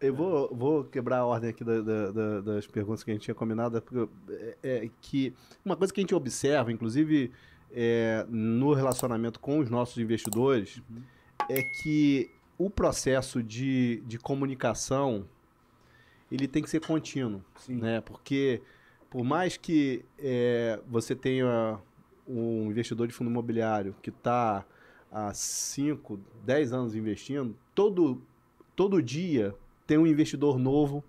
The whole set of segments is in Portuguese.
Eu vou, vou quebrar a ordem aqui da, da, da, das perguntas que a gente tinha combinado, é porque é, é que uma coisa que a gente observa, inclusive é, no relacionamento com os nossos investidores, uhum. é que o processo de, de comunicação ele tem que ser contínuo, né? Porque por mais que é, você tenha um investidor de fundo imobiliário que está há 5, 10 anos investindo, todo, todo dia tem um investidor novo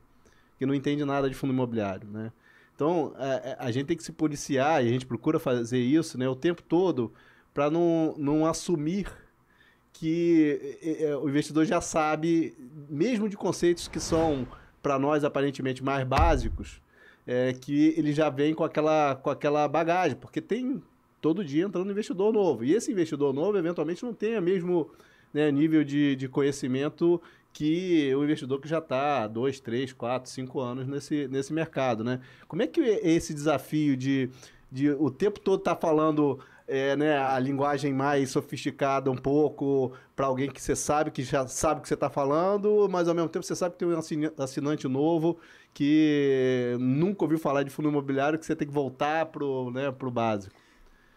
que não entende nada de fundo imobiliário, né? Então, a, é, é, a gente tem que se policiar e a gente procura fazer isso né, o tempo todo para não, não assumir que é, o investidor já sabe, mesmo de conceitos que são, para nós, aparentemente mais básicos, é, que ele já vem com aquela, com aquela bagagem, porque tem todo dia entrando investidor novo. E esse investidor novo, eventualmente, não tem o mesmo né, nível de, de conhecimento que o é investidor que já está há dois, três, quatro, cinco anos nesse, nesse mercado, né? Como é que é esse desafio de, de o tempo todo estar tá falando é, né, a linguagem mais sofisticada um pouco para alguém que você sabe, que já sabe o que você está falando, mas ao mesmo tempo você sabe que tem um assinante novo que nunca ouviu falar de fundo imobiliário, que você tem que voltar para o né, pro básico?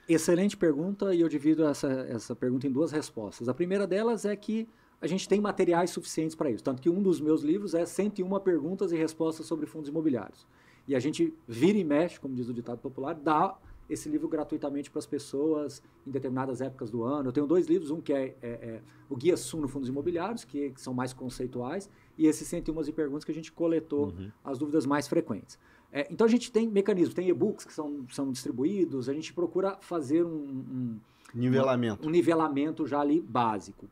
Excelente pergunta e eu divido essa, essa pergunta em duas respostas. A primeira delas é que a gente tem materiais suficientes para isso. Tanto que um dos meus livros é 101 perguntas e respostas sobre fundos imobiliários. E a gente vira e mexe, como diz o ditado popular, dá esse livro gratuitamente para as pessoas em determinadas épocas do ano. Eu tenho dois livros, um que é, é, é o Guia no Fundos Imobiliários, que, que, são mais conceituais, e esses 101 e perguntas que a gente coletou uhum. as dúvidas mais frequentes. É, então a gente tem mecanismos, tem e-books que são, são distribuídos, a gente procura fazer um, um nivelamento. Um, um nivelamento já ali básico.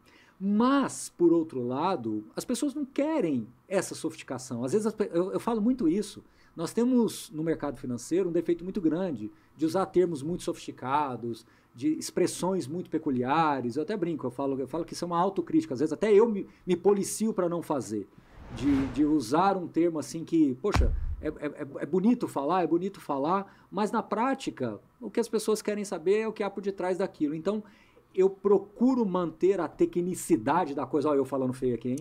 Mas, por outro lado, as pessoas não querem essa sofisticação. Às vezes, eu, eu falo muito isso. Nós temos no mercado financeiro um defeito muito grande de usar termos muito sofisticados, de expressões muito peculiares. Eu até brinco, eu falo, eu falo que isso é uma autocrítica. Às vezes até eu me, me policio para não fazer. De, de, usar um termo assim que, poxa, é, é, é, é, bonito falar, é bonito falar, mas na prática, o que as pessoas querem saber é o que há por detrás daquilo. Então, eu procuro manter a tecnicidade da coisa. Olha, eu falando feio aqui, hein?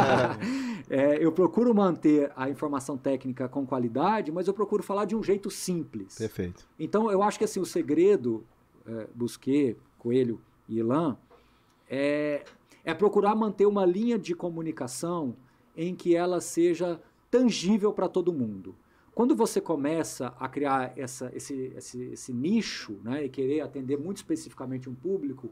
é, eu procuro manter a informação técnica com qualidade, mas eu procuro falar de um jeito simples. Perfeito. Então, eu acho que assim, o segredo, é, Busquet, Coelho e Ilan, é, é procurar manter uma linha de comunicação em que ela seja tangível para todo mundo. Quando você começa a criar essa, esse, esse, esse nicho né, e querer atender muito especificamente um público,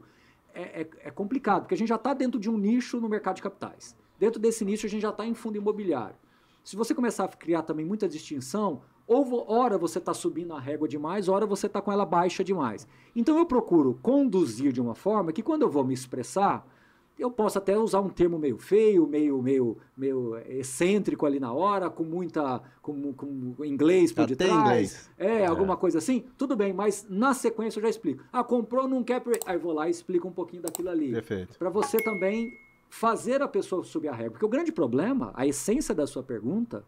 é, é, é complicado, porque a gente já está dentro de um nicho no mercado de capitais. Dentro desse nicho, a gente já está em fundo imobiliário. Se você começar a criar também muita distinção, ou hora você está subindo a régua demais, hora você está com ela baixa demais. Então eu procuro conduzir de uma forma que quando eu vou me expressar, eu posso até usar um termo meio feio, meio, meio, meio excêntrico ali na hora, com muita, com, com inglês por detrás, inglês. É, é, alguma coisa assim, tudo bem, mas na sequência eu já explico. Ah, comprou, não quer, aí vou lá e explico um pouquinho daquilo ali. Perfeito. Para você também fazer a pessoa subir a régua, porque o grande problema, a essência da sua pergunta,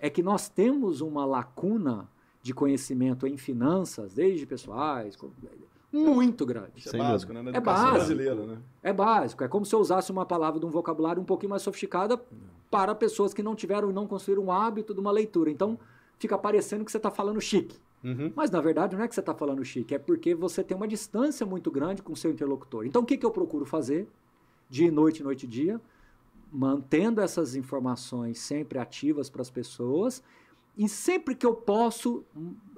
é que nós temos uma lacuna de conhecimento em finanças, desde pessoais, muito grande. Isso é básico, né? é básico. Né? É básico. É como se eu usasse uma palavra de um vocabulário um pouquinho mais sofisticada para pessoas que não tiveram e não construíram um hábito de uma leitura. Então, fica parecendo que você está falando chique. Uhum. Mas, na verdade, não é que você está falando chique, é porque você tem uma distância muito grande com o seu interlocutor. Então, o que, que eu procuro fazer? Dia e noite, noite e dia, mantendo essas informações sempre ativas para as pessoas e sempre que eu posso,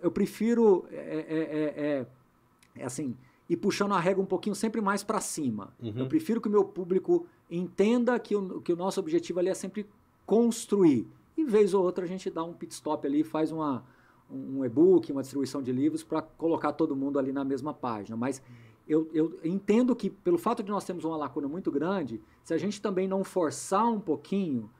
eu prefiro é, é, é, é, é assim e puxando a régua um pouquinho sempre mais para cima. Uhum. Eu prefiro que o meu público entenda que o, que o nosso objetivo ali é sempre construir. E vez ou outra a gente dá um pit stop ali, faz uma, um e-book, uma distribuição de livros para colocar todo mundo ali na mesma página. Mas eu, eu entendo que pelo fato de nós termos uma lacuna muito grande, se a gente também não forçar um pouquinho,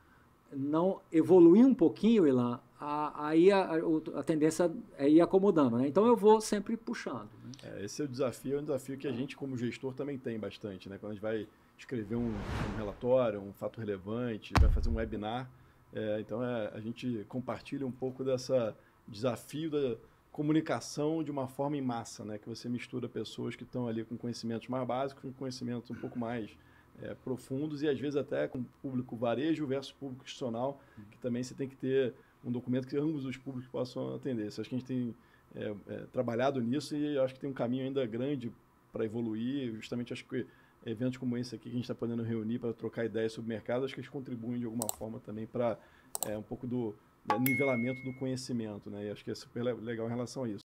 não evoluir um pouquinho, Ilan, aí a, a, tendência é ir acomodando. Né? Então eu vou sempre puxando. Né? É, esse é o desafio, é um desafio que a gente, como gestor, também tem bastante. Né? Quando a gente vai escrever um, um relatório, um fato relevante, vai fazer um webinar, é, então é, a gente compartilha um pouco dessa desafio da comunicação de uma forma em massa, né? que você mistura pessoas que estão ali com conhecimentos mais básicos com conhecimentos um pouco mais é, profundos e às vezes até com público varejo versus público institucional, que também você tem que ter um documento que ambos os públicos possam atender. Isso, acho que a gente tem é, é, trabalhado nisso e acho que tem um caminho ainda grande para evoluir. Justamente acho que eventos como esse aqui que a gente está podendo reunir para trocar ideias sobre o mercado, acho que eles contribuem de alguma forma também para é, um pouco do né, nivelamento do conhecimento, né? E acho que é super legal em relação a isso.